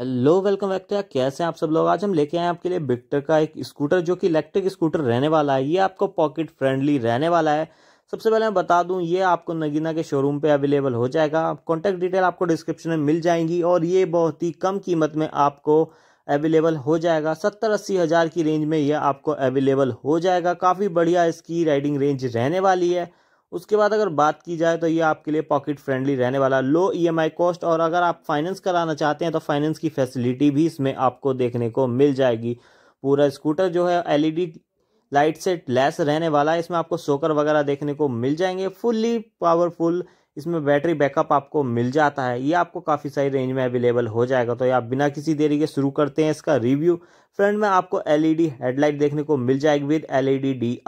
hello welcome back to कैसे हैं आप सब लोग आज हम लेके आए आपके लिए बिक्टर का एक स्कूटर जो कि इलेक्ट्रिक स्कूटर रहने वाला है ये आपको पॉकेट फ्रेंडली रहने वाला है सबसे पहले मैं बता दूं ये आपको नगीना के शोरूम पे अवेलेबल हो जाएगा कॉन्टैक्ट डिटेल आपको डिस्क्रिप्शन में मिल जाएंगी और ये बहुत ही कम कीमत में आपको अवेलेबल हो जाएगा सत्तर अस्सी हज़ार की रेंज में यह आपको अवेलेबल हो जाएगा काफ़ी बढ़िया इसकी राइडिंग रेंज रहने वाली है उसके बाद अगर बात की जाए तो ये आपके लिए पॉकेट फ्रेंडली रहने वाला लो ईएमआई e कॉस्ट और अगर आप फाइनेंस कराना चाहते हैं तो फाइनेंस की फैसिलिटी भी इसमें आपको देखने को मिल जाएगी पूरा स्कूटर जो है एलईडी लाइट से लैस रहने वाला है इसमें आपको सोकर वगैरह देखने को मिल जाएंगे फुल्ली पावरफुल इसमें बैटरी बैकअप आपको मिल जाता है ये आपको काफ़ी सही रेंज में अवेलेबल हो जाएगा तो आप बिना किसी देरी के शुरू करते हैं इसका रिव्यू फ्रंट में आपको एलईडी हेडलाइट देखने को मिल जाएगी विद एलईडी ई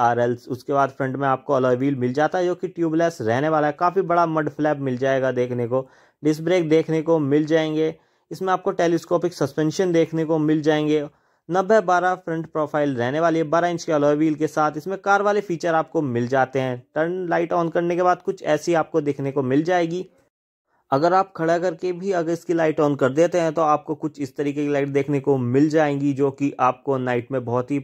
उसके बाद फ्रंट में आपको अलॉयवील मिल जाता है जो कि ट्यूबलेस रहने वाला है काफ़ी बड़ा मड फ्लैप मिल जाएगा देखने को डिस्क ब्रेक देखने को मिल जाएंगे इसमें आपको टेलीस्कोपिक सस्पेंशन देखने को मिल जाएंगे नब्बे बारह फ्रंट प्रोफाइल रहने वाली है बारह इंच के अलॉय व्हील के साथ इसमें कार वाले फीचर आपको मिल जाते हैं टर्न लाइट ऑन करने के बाद कुछ ऐसी आपको देखने को मिल जाएगी अगर आप खड़ा करके भी अगर इसकी लाइट ऑन कर देते हैं तो आपको कुछ इस तरीके की लाइट देखने को मिल जाएंगी जो कि आपको नाइट में बहुत ही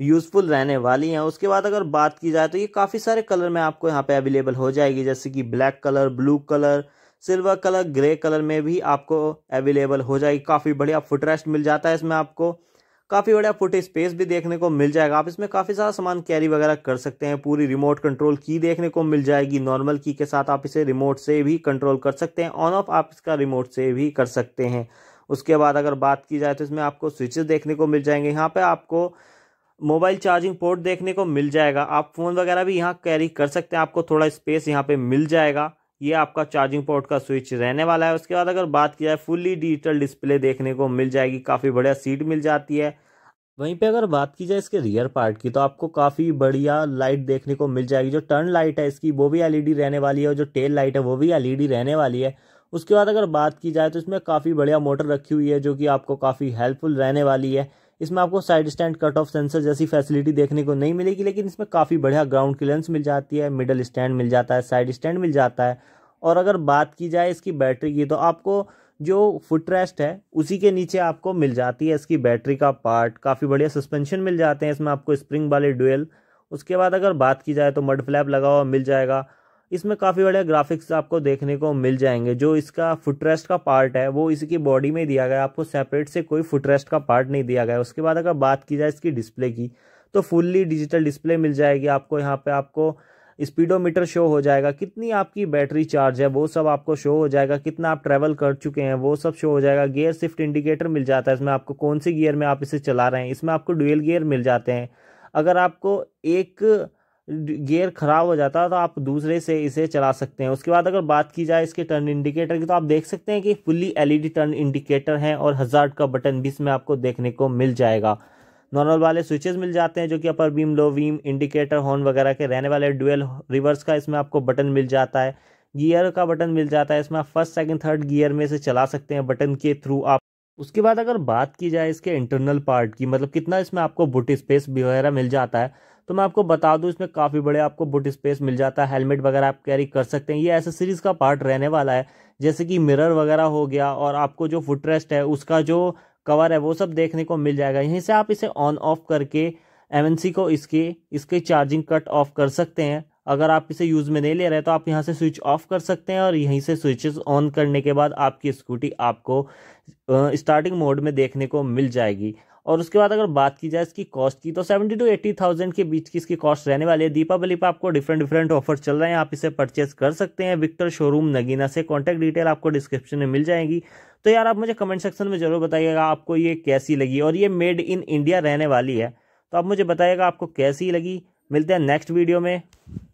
यूज़फुल रहने वाली हैं उसके बाद अगर बात की जाए तो ये काफ़ी सारे कलर में आपको यहाँ पे अवेलेबल हो जाएगी जैसे कि black colour blue colour silver colour grey colour में भी आपको अवेलेबल हो जाएगी काफ़ी बढ़िया फुटरेस्ट मिल जाता है इसमें आपको काफ़ी बड़ा फुट स्पेस भी देखने को मिल जाएगा आप इसमें काफ़ी सारा सामान कैरी वगैरह कर सकते हैं पूरी रिमोट कंट्रोल की देखने को मिल जाएगी नॉर्मल की के साथ आप इसे रिमोट से भी कंट्रोल कर सकते हैं ऑन ऑफ आप इसका रिमोट से भी कर सकते हैं उसके बाद अगर बात की जाए तो इसमें आपको स्विचेस देखने को मिल जाएंगे यहाँ पर आपको मोबाइल चार्जिंग पोर्ट देखने को मिल जाएगा आप फ़ोन वगैरह भी यहाँ कैरी कर सकते हैं आपको थोड़ा स्पेस यहाँ पे मिल जाएगा ये आपका चार्जिंग पोर्ट का स्विच रहने वाला है उसके बाद अगर बात की जाए फुल्ली डिजिटल डिस्प्ले देखने को मिल जाएगी काफ़ी बढ़िया सीट मिल जाती है वहीं पे अगर बात की जाए इसके रियर पार्ट की तो आपको काफ़ी बढ़िया लाइट देखने को मिल जाएगी जो टर्न लाइट है इसकी वो भी एलईडी रहने वाली है और जो टेल लाइट है वो भी एलईडी रहने वाली है उसके बाद अगर बात की जाए तो इसमें काफ़ी बढ़िया मोटर रखी हुई है जो कि आपको काफ़ी हेल्पफुल रहने वाली है इसमें आपको side stand cut off sensor जैसी फैसिलिटी देखने को नहीं मिलेगी लेकिन इसमें काफ़ी बढ़िया ग्राउंड क्लियरेंस मिल जाती है मिडल स्टैंड मिल जाता है साइड स्टैंड मिल जाता है और अगर बात की जाए इसकी बैटरी की तो आपको जो फुट रेस्ट है उसी के नीचे आपको मिल जाती है इसकी बैटरी का पार्ट काफ़ी बढ़िया सस्पेंशन मिल जाते हैं इसमें आपको स्प्रिंग वाले डुएल उसके बाद अगर बात की जाए तो मड फ्लैप लगा हुआ मिल जाएगा इसमें काफ़ी बड़े ग्राफिक्स आपको देखने को मिल जाएंगे जो इसका फुटरेस्ट का पार्ट है वो इसकी बॉडी में दिया गया आपको सेपरेट से कोई फुटरेस्ट का पार्ट नहीं दिया गया उसके बाद अगर बात की जाए इसकी डिस्प्ले की तो फुल्ली डिजिटल डिस्प्ले मिल जाएगी आपको यहाँ पे आपको स्पीडोमीटर शो हो जाएगा कितनी आपकी बैटरी चार्ज है वो सब आपको शो हो जाएगा कितना आप ट्रैवल कर चुके हैं वो सब शो हो जाएगा गियर शिफ्ट इंडिकेटर मिल जाता है इसमें आपको कौन से गियर में आप इसे चला रहे हैं इसमें आपको डुअल गियर मिल जाते हैं अगर आपको एक गियर ख़राब हो जाता है तो आप दूसरे से इसे चला सकते हैं उसके बाद अगर बात की जाए इसके टर्न इंडिकेटर की तो आप देख सकते हैं कि फुल्ली एलईडी टर्न इंडिकेटर हैं और हज़ार्ड का बटन भी इसमें आपको देखने को मिल जाएगा नॉर्मल वाले स्विचेस मिल जाते हैं जो कि upper beam low beam indicator horn वगैरह के रहने वाले डुअल रिवर्स का इसमें आपको बटन मिल जाता है गियर का बटन मिल जाता है इसमें आप फर्स्ट सेकेंड थर्ड गियर में से चला सकते हैं बटन के थ्रू आप उसके बाद अगर बात की जाए इसके इंटरनल पार्ट की मतलब कितना इसमें आपको बुट स्पेस वगैरह मिल जाता है तो मैं आपको बता दूं इसमें काफ़ी बड़े आपको बुट स्पेस मिल जाता है हेलमेट वगैरह आप कैरी कर सकते हैं ये ऐसे सीरीज़ का पार्ट रहने वाला है जैसे कि मिरर वगैरह हो गया और आपको जो फुटरेस्ट है उसका जो कवर है वो सब देखने को मिल जाएगा यहीं से आप इसे ऑन ऑफ करके एम को इसके इसके चार्जिंग कट ऑफ कर सकते हैं अगर आप इसे यूज़ में नहीं ले रहे तो आप यहाँ से स्विच ऑफ कर सकते हैं और यहीं से स्विचेस ऑन करने के बाद आपकी स्कूटी आपको स्टार्टिंग मोड में देखने को मिल जाएगी और उसके बाद अगर बात की जाए इसकी कॉस्ट की तो सेवेंटी टू एट्टी थाउजेंड के बीच की इसकी कॉस्ट रहने वाली है दीपावली पर आपको डिफरेंट डिफरेंट ऑफर चल रहे हैं आप इसे परचेज कर सकते हैं विक्टर शोरूम नगीना से कॉन्टैक्ट डिटेल आपको डिस्क्रिप्शन में मिल जाएगी तो यार आप मुझे कमेंट सेक्शन में जरूर बताइएगा आपको ये कैसी लगी और ये मेड इन इंडिया रहने वाली है तो आप मुझे बताइएगा आपको कैसी लगी मिलते हैं नेक्स्ट वीडियो में